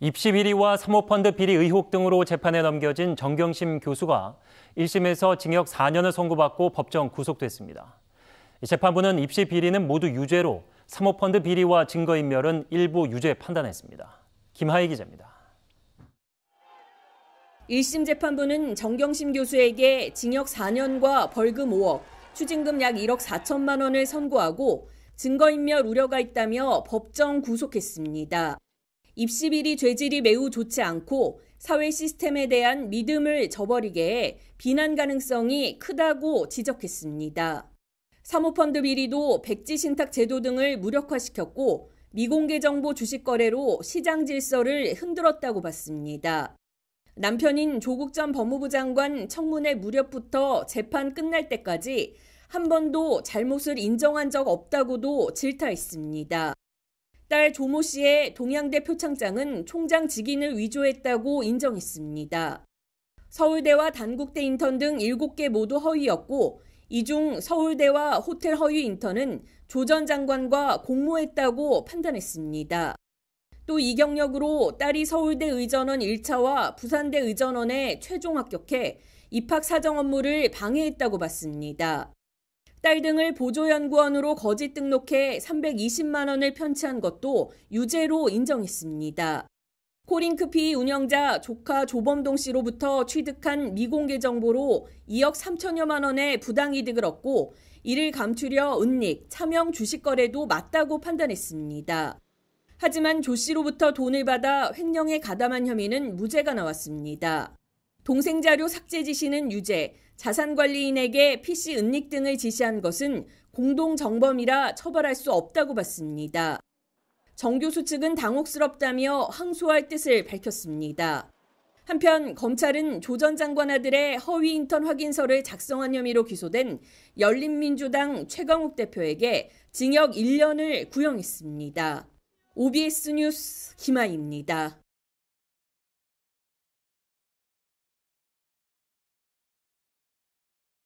입시 비리와 사모펀드 비리 의혹 등으로 재판에 넘겨진 정경심 교수가 1심에서 징역 4년을 선고받고 법정 구속됐습니다. 재판부는 입시 비리는 모두 유죄로 사모펀드 비리와 증거인멸은 일부 유죄 판단했습니다. 김하희 기자입니다. 1심 재판부는 정경심 교수에게 징역 4년과 벌금 5억, 추징금 약 1억 4천만 원을 선고하고 증거인멸 우려가 있다며 법정 구속했습니다. 입시비리 죄질이 매우 좋지 않고 사회 시스템에 대한 믿음을 저버리게 해 비난 가능성이 크다고 지적했습니다. 사모펀드 비리도 백지 신탁 제도 등을 무력화시켰고 미공개 정보 주식 거래로 시장 질서를 흔들었다고 봤습니다. 남편인 조국 전 법무부 장관 청문회 무렵부터 재판 끝날 때까지 한 번도 잘못을 인정한 적 없다고도 질타했습니다. 딸 조모 씨의 동양대 표창장은 총장 직인을 위조했다고 인정했습니다. 서울대와 단국대 인턴 등 7개 모두 허위였고 이 중 서울대와 호텔 허위 인턴은 조 전 장관과 공모했다고 판단했습니다. 또 이 경력으로 딸이 서울대 의전원 1차와 부산대 의전원에 최종 합격해 입학 사정 업무를 방해했다고 봤습니다. 딸 등을 보조연구원으로 거짓 등록해 320만 원을 편취한 것도 유죄로 인정했습니다. 코링크피 운영자 조카 조범동 씨로부터 취득한 미공개 정보로 2억 3천여만 원의 부당이득을 얻고 이를 감추려 은닉, 차명 주식 거래도 맞다고 판단했습니다. 하지만 조 씨로부터 돈을 받아 횡령에 가담한 혐의는 무죄가 나왔습니다. 동생 자료 삭제 지시는 유죄, 자산관리인에게 PC 은닉 등을 지시한 것은 공동정범이라 처벌할 수 없다고 봤습니다. 정 교수 측은 당혹스럽다며 항소할 뜻을 밝혔습니다. 한편 검찰은 조 전 장관 아들의 허위 인턴 확인서를 작성한 혐의로 기소된 열린민주당 최강욱 대표에게 징역 1년을 구형했습니다. OBS 뉴스 김아입니다.